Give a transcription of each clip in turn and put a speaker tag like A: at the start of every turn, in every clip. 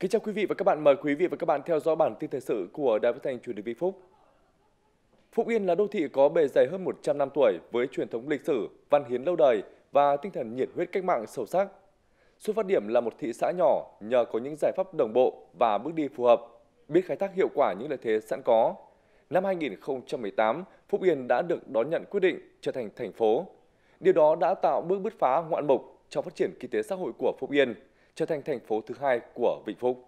A: Kính chào quý vị và các bạn, mời quý vị và các bạn theo dõi bản tin thời sự của Đài Phát thanh Truyền hình Vĩnh Phúc. Phúc Yên là đô thị có bề dày hơn 100 năm tuổi với truyền thống lịch sử, văn hiến lâu đời và tinh thần nhiệt huyết cách mạng sâu sắc. Xuất phát điểm là một thị xã nhỏ nhờ có những giải pháp đồng bộ và bước đi phù hợp, biết khai thác hiệu quả những lợi thế sẵn có. Năm 2018, Phúc Yên đã được đón nhận quyết định trở thành thành phố. Điều đó đã tạo bước bứt phá ngoạn mục trong phát triển kinh tế xã hội của Phúc Yên – trở thành thành phố thứ hai của Vĩnh Phúc.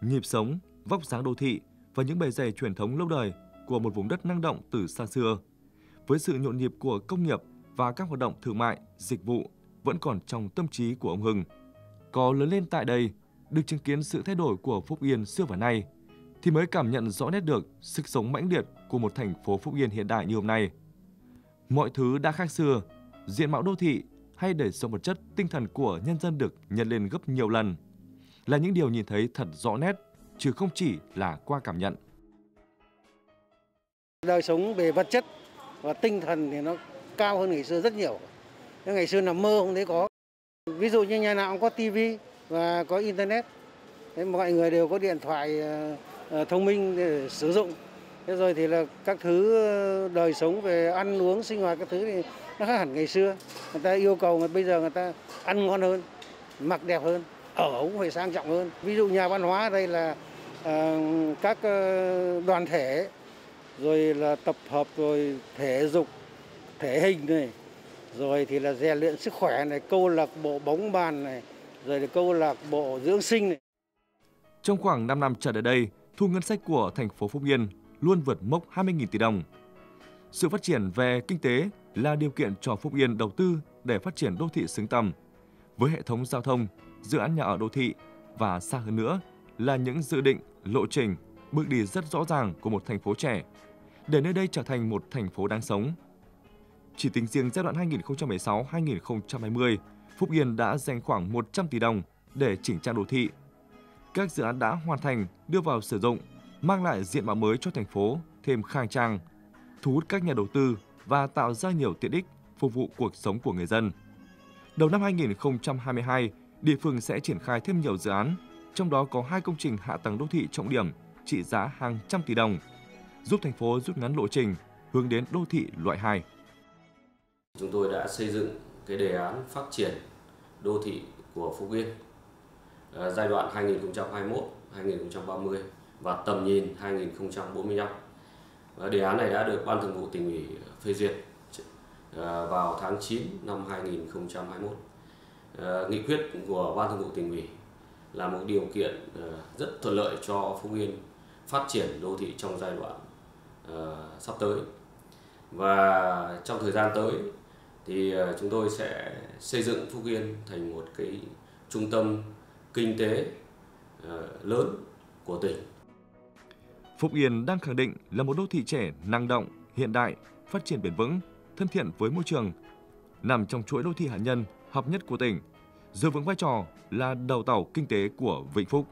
A: Nhịp sống, vóc dáng đô thị và những bề dày truyền thống lâu đời của một vùng đất năng động từ xa xưa. Với sự nhộn nhịp của công nghiệp và các hoạt động thương mại, dịch vụ vẫn còn trong tâm trí của ông Hưng. Có lớn lên tại đây, được chứng kiến sự thay đổi của Phúc Yên xưa và nay, thì mới cảm nhận rõ nét được sức sống mãnh liệt của một thành phố Phúc Yên hiện đại như hôm nay. Mọi thứ đã khác xưa, diện mạo đô thị hay đời sống vật chất, tinh thần của nhân dân được nhân lên gấp nhiều lần. Là những điều nhìn thấy thật rõ nét, chứ không chỉ là qua cảm nhận.
B: Đời sống về vật chất và tinh thần thì nó cao hơn ngày xưa rất nhiều. Nhưng ngày xưa là mơ không thấy có. Ví dụ như nhà nào cũng có tivi và có internet. Thế mọi người đều có điện thoại ờ, ờ, thông minh để sử dụng. Thế rồi thì là các thứ ờ, đời sống về ăn uống, sinh hoạt các thứ thì nó khác hẳn ngày xưa người ta yêu cầu
A: người bây giờ người ta ăn ngon hơn mặc đẹp hơn ở cũng phải sang trọng hơn ví dụ nhà văn hóa ở đây là uh, các ờ, đoàn thể rồi là tập hợp rồi thể dục thể hình này rồi thì là rèn luyện sức
B: khỏe này câu lạc bộ bóng bàn này rồi là câu lạc bộ dưỡng sinh này
A: trong khoảng 5 năm trở lại đây thu ngân sách của thành phố Phúc Yên luôn vượt mốc 20.000 tỷ đồng sự phát triển về kinh tế là điều kiện cho Phúc Yên đầu tư để phát triển đô thị xứng tầm. Với hệ thống giao thông, dự án nhà ở đô thị và xa hơn nữa là những dự định, lộ trình, bước đi rất rõ ràng của một thành phố trẻ để nơi đây trở thành một thành phố đáng sống. Chỉ tính riêng giai đoạn 2016-2020, Phúc Yên đã dành khoảng 100 tỷ đồng để chỉnh trang đô thị. Các dự án đã hoàn thành, đưa vào sử dụng, mang lại diện mạo mới cho thành phố thêm khang trang, thu hút các nhà đầu tư và tạo ra nhiều tiện ích phục vụ cuộc sống của người dân. Đầu năm 2022, địa phương sẽ triển khai thêm nhiều dự án, trong đó có hai công trình hạ tầng đô thị trọng điểm trị giá hàng trăm tỷ đồng, giúp thành phố rút ngắn lộ trình hướng đến đô thị loại 2. Chúng tôi đã xây dựng cái đề án phát triển đô thị của Phú Yên ờ, giai đoạn 2021-2030 và tầm nhìn 2045 Ờ, đề án này đã được Ban Thường vụ tỉnh ủy phê duyệt ờ, vào tháng 9 năm 2021. Ờ, nghị quyết của Ban Thường vụ tỉnh ủy là một điều kiện rất thuận lợi cho Phú Yên phát triển đô thị trong giai đoạn sắp tới. Và trong thời gian tới thì chúng tôi sẽ xây dựng Phú Yên thành một cái trung tâm kinh tế lớn của tỉnh Phúc Yên đang khẳng định là một đô thị trẻ năng động, hiện đại, phát triển bền vững, thân thiện với môi trường, nằm trong chuỗi đô thị hạt nhân hợp nhất của tỉnh, giữ vững vai trò là đầu tàu kinh tế của Vĩnh Phúc.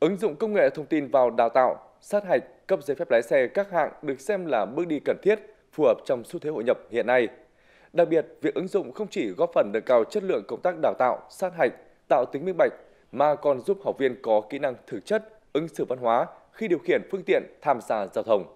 A: Ứng dụng công nghệ thông tin vào đào tạo, sát hạch, cấp giấy phép lái xe các hạng được xem là bước đi cần thiết, phù hợp trong xu thế hội nhập hiện nay. Đặc biệt, việc ứng dụng không chỉ góp phần nâng cao chất lượng công tác đào tạo, sát hạch, tạo tính minh bạch, mà còn giúp học viên có kỹ năng thực chất, ứng xử văn hóa khi điều khiển phương tiện tham gia giao thông.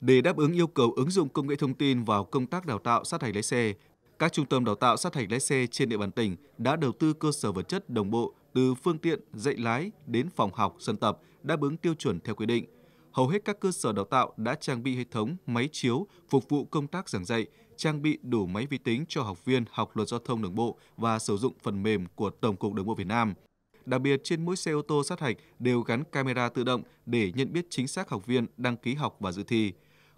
B: Để đáp ứng yêu cầu ứng dụng công nghệ thông tin vào công tác đào tạo sát hạch lái xe, các trung tâm đào tạo sát hạch lái xe trên địa bàn tỉnh đã đầu tư cơ sở vật chất đồng bộ từ phương tiện dạy lái đến phòng học, sân tập đáp ứng tiêu chuẩn theo quy định. Hầu hết các cơ sở đào tạo đã trang bị hệ thống máy chiếu phục vụ công tác giảng dạy, trang bị đủ máy vi tính cho học viên học luật giao thông đường bộ và sử dụng phần mềm của Tổng cục Đường bộ Việt Nam – Đặc biệt trên mỗi xe ô tô sát hạch đều gắn camera tự động để nhận biết chính xác học viên đăng ký học và dự thi.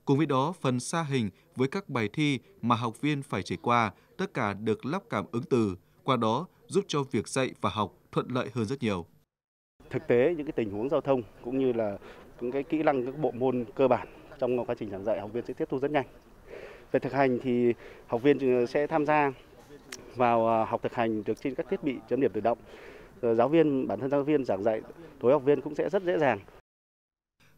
B: Cùng với đó, phần xa hình với các bài thi mà học viên phải trải qua tất cả được lắp cảm ứng từ, qua đó giúp cho việc dạy và học thuận lợi hơn rất nhiều. Thực tế những cái tình huống giao thông cũng như là những cái kỹ năng các bộ môn cơ bản trong quá trình giảng dạy học viên sẽ tiếp thu rất nhanh. Về thực hành thì học viên sẽ tham gia vào à, học thực hành được trên các thiết bị chấm điểm tự động giáo viên bản thân giáo viên giảng dạy đối học viên cũng sẽ rất dễ dàng.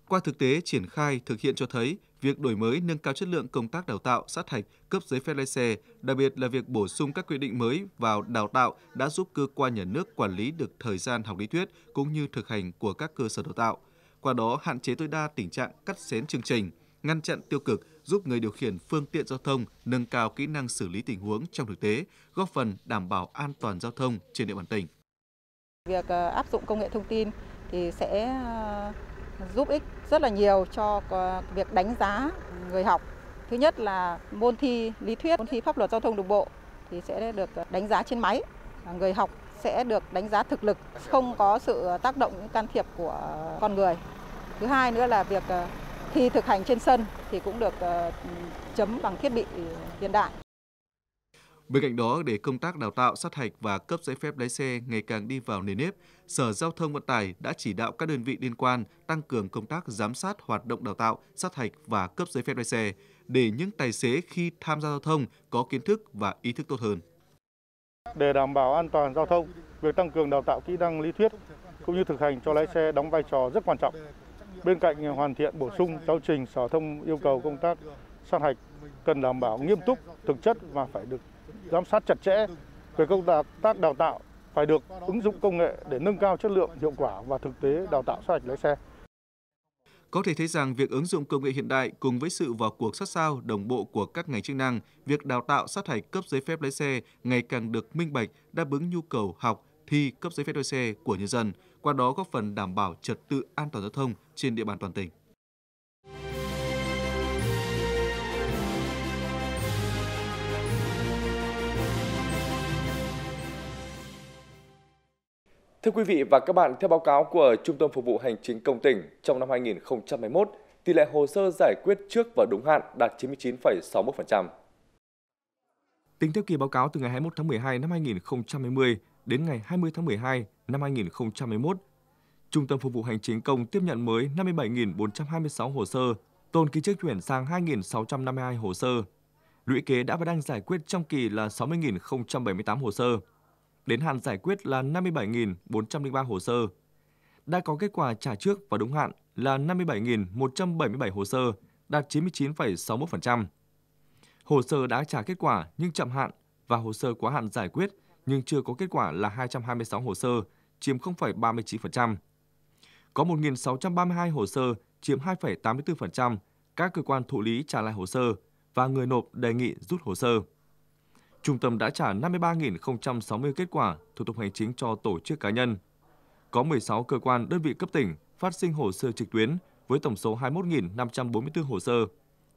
B: Qua thực tế triển khai thực hiện cho thấy việc đổi mới nâng cao chất lượng công tác đào tạo, sát hạch, cấp giấy phép lái xe, đặc biệt là việc bổ sung các quy định mới vào đào tạo đã giúp cơ quan nhà nước quản lý được thời gian học lý thuyết cũng như thực hành của các cơ sở đào tạo. Qua đó hạn chế tối đa tình trạng cắt xén chương trình, ngăn chặn tiêu cực, giúp người điều khiển phương tiện giao thông nâng cao kỹ năng xử lý tình huống trong thực tế, góp phần đảm bảo an toàn giao thông trên địa bàn tỉnh. Việc ờ, áp dụng công nghệ thông tin thì sẽ ờ, giúp ích rất là nhiều cho ờ, việc đánh giá người học. Thứ nhất là môn thi lý thuyết, môn thi pháp luật giao thông đường bộ thì sẽ được đánh giá trên máy. Người học sẽ được đánh giá thực lực, không có sự tác động can thiệp của con người. Thứ hai nữa là việc thi thực hành trên sân thì cũng được chấm bằng thiết bị hiện đại. Bên cạnh đó, để công tác đào tạo, sát hạch và cấp giấy phép lái xe ngày càng đi vào nền nếp, Sở Giao thông Vận tải đã chỉ đạo các đơn vị liên quan tăng cường công tác giám sát hoạt động đào tạo, sát hạch và cấp giấy phép lái xe để những tài xế khi tham gia giao thông có kiến thức và ý thức tốt hơn. Để đảm bảo an toàn giao thông, việc tăng cường đào tạo kỹ năng lý thuyết cũng như thực hành cho lái xe đóng vai trò rất quan trọng. Bên cạnh hoàn thiện bổ sung giáo trình Sở Thông yêu cầu công tác sát hạch cần đảm bảo nghiêm túc, thực chất và phải được giám sát chặt chẽ về công tác đào tạo phải được ứng dụng công nghệ để nâng cao chất lượng, hiệu quả và thực tế đào tạo sát hạch lái xe. Có thể thấy rằng việc ứng dụng công nghệ hiện đại cùng với sự vào cuộc sát sao đồng bộ của các ngành chức năng, việc đào tạo sát hạch cấp giấy phép lái xe ngày càng được minh bạch, đáp ứng nhu cầu học, thi cấp giấy phép lái xe của nhân dân, qua đó góp phần đảm bảo trật tự an toàn giao thông trên địa bàn toàn tỉnh.
A: Thưa quý vị và các bạn, theo báo cáo của Trung tâm Phục vụ Hành chính Công tỉnh, trong năm 2021, tỷ lệ hồ sơ giải quyết trước và đúng hạn đạt 99,61%. Tính theo kỳ báo cáo từ ngày 21 tháng 12 năm 2020 đến ngày 20 tháng 12 năm 2021, Trung tâm Phục vụ Hành chính Công tiếp nhận mới 57.426 hồ sơ, tồn ký trước chuyển sang 2.652 hồ sơ. Lũy kế đã và đang giải quyết trong kỳ là 60.078 hồ sơ đến hạn giải quyết là 57.403 hồ sơ. Đã có kết quả trả trước và đúng hạn là 57.177 hồ sơ, đạt 99,61%. Hồ sơ đã trả kết quả nhưng chậm hạn và hồ sơ quá hạn giải quyết nhưng chưa có kết quả là 226 hồ sơ, chiếm 0,39%. Có 1.632 hồ sơ, chiếm 2,84%, các cơ quan thụ lý trả lại hồ sơ và người nộp đề nghị rút hồ sơ trung tâm đã trả 53.060 kết quả thủ tục hành chính cho tổ chức cá nhân. Có 16 cơ quan đơn vị cấp tỉnh phát sinh hồ sơ trực tuyến với tổng số 21.544 hồ sơ.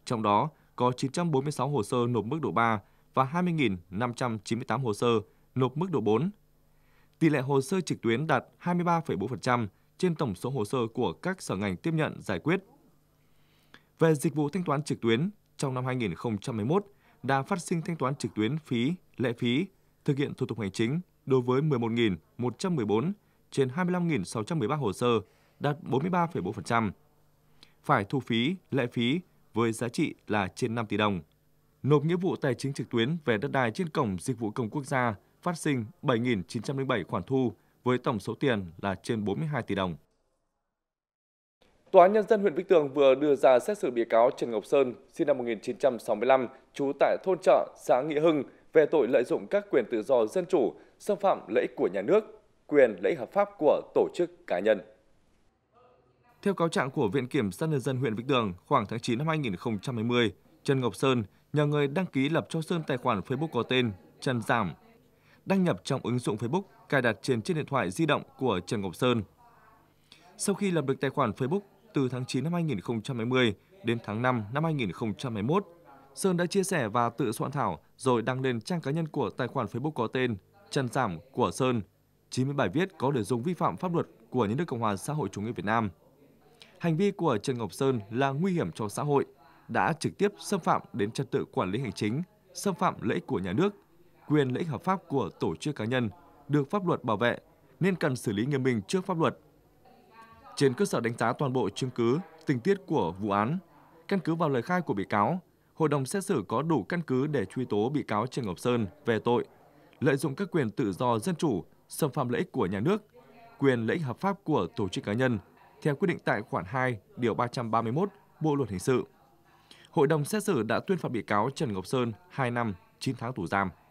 A: Trong đó có 946 hồ sơ nộp mức độ 3 và 20.598 hồ sơ nộp mức độ 4. Tỷ lệ hồ sơ trực tuyến đạt 23,4% trên tổng số hồ sơ của các sở ngành tiếp nhận giải quyết. Về dịch vụ thanh toán trực tuyến, trong năm 2021, đã phát sinh thanh toán trực tuyến phí, lệ phí, thực hiện thủ tục hành chính đối với 11.114 trên 25.613 hồ sơ, đạt 43,4%. Phải thu phí, lệ phí với giá trị là trên 5 tỷ đồng. Nộp nghĩa vụ tài chính trực tuyến về đất đai trên cổng dịch vụ công quốc gia phát sinh 7.907 khoản thu với tổng số tiền là trên 42 tỷ đồng. Tòa án Nhân dân huyện Vĩnh Tường vừa đưa ra xét xử bị cáo Trần Ngọc Sơn, sinh năm 1965, trú tại thôn chợ, xã Nghĩa Hưng, về tội lợi dụng các quyền tự do dân chủ, xâm phạm lợi ích của nhà nước, quyền lợi ích hợp pháp của tổ chức cá nhân. Theo cáo trạng của Viện Kiểm sát Nhân dân huyện Vĩnh Tường, khoảng tháng 9 năm 2020, Trần Ngọc Sơn nhờ người đăng ký lập cho Sơn tài khoản Facebook có tên Trần Giảm, đăng nhập trong ứng dụng Facebook cài đặt trên chiếc điện thoại di động của Trần Ngọc Sơn. Sau khi lập được tài khoản Facebook, từ tháng 9 năm 2020 đến tháng 5 năm 2021. Sơn đã chia sẻ và tự soạn thảo rồi đăng lên trang cá nhân của tài khoản Facebook có tên Trần Giảm của Sơn 90 bài viết có nội dung vi phạm pháp luật của nhà nước Cộng hòa xã hội chủ nghĩa Việt Nam. Hành vi của Trần Ngọc Sơn là nguy hiểm cho xã hội, đã trực tiếp xâm phạm đến trật tự quản lý hành chính, xâm phạm lợi ích của nhà nước, quyền lợi ích hợp pháp của tổ chức cá nhân được pháp luật bảo vệ nên cần xử lý nghiêm minh trước pháp luật trên cơ sở đánh giá toàn bộ chứng cứ, tình tiết của vụ án, căn cứ vào lời khai của bị cáo, hội đồng xét xử có đủ căn cứ để truy tố bị cáo Trần Ngọc Sơn về tội lợi dụng các quyền tự do dân chủ, xâm phạm lợi ích của nhà nước, quyền lợi ích hợp pháp của tổ chức cá nhân theo quy định tại khoản 2, điều 331 Bộ luật hình sự. Hội đồng xét xử đã tuyên phạt bị cáo Trần Ngọc Sơn 2 năm 9 tháng tù giam.